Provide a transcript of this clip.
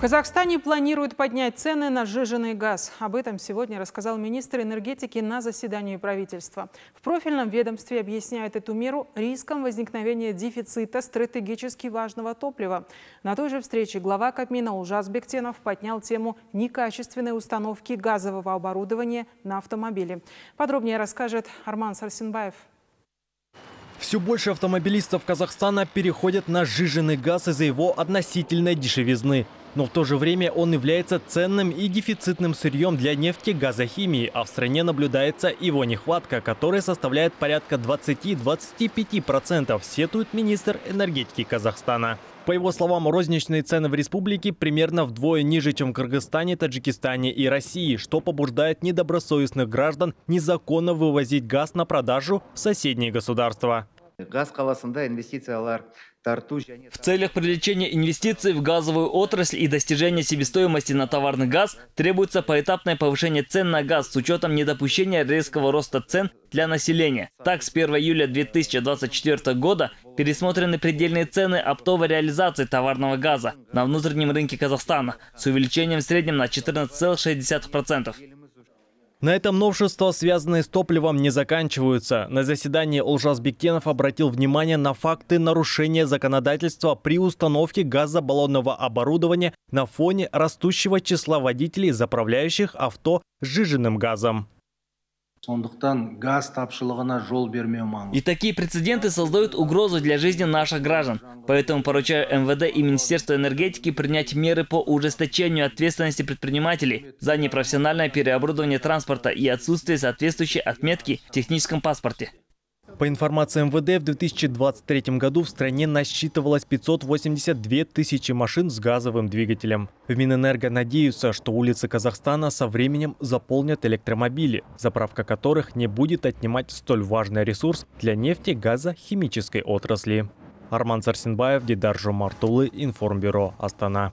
Казахстане планируют поднять цены на сжиженный газ. Об этом сегодня рассказал министр энергетики на заседании правительства. В профильном ведомстве объясняют эту меру риском возникновения дефицита стратегически важного топлива. На той же встрече глава Кабмина Ужас Бектенов поднял тему некачественной установки газового оборудования на автомобиле. Подробнее расскажет Арман Сарсенбаев. Все больше автомобилистов Казахстана переходят на сжиженный газ из-за его относительной дешевизны. Но в то же время он является ценным и дефицитным сырьем для нефти, газохимии, а в стране наблюдается его нехватка, которая составляет порядка 20-25%, сетует министр энергетики Казахстана. По его словам, розничные цены в республике примерно вдвое ниже, чем в Кыргызстане, Таджикистане и России, что побуждает недобросовестных граждан незаконно вывозить газ на продажу в соседние государства. В целях привлечения инвестиций в газовую отрасль и достижения себестоимости на товарный газ требуется поэтапное повышение цен на газ с учетом недопущения резкого роста цен для населения. Так, с 1 июля 2024 года пересмотрены предельные цены оптовой реализации товарного газа на внутреннем рынке Казахстана с увеличением в среднем на 14,6%. На этом новшества, связанные с топливом, не заканчиваются. На заседании Олжас Бектенов обратил внимание на факты нарушения законодательства при установке газобаллонного оборудования на фоне растущего числа водителей, заправляющих авто сжиженным газом. И такие прецеденты создают угрозу для жизни наших граждан. Поэтому поручаю МВД и Министерству энергетики принять меры по ужесточению ответственности предпринимателей за непрофессиональное переоборудование транспорта и отсутствие соответствующей отметки в техническом паспорте. По информации МВД, в 2023 году в стране насчитывалось 582 тысячи машин с газовым двигателем. В Минэнерго надеются, что улицы Казахстана со временем заполнят электромобили, заправка которых не будет отнимать столь важный ресурс для нефти, газа, химической отрасли. Арман Сарсенбаев, Дидар Жумартулы, Информбюро, Астана.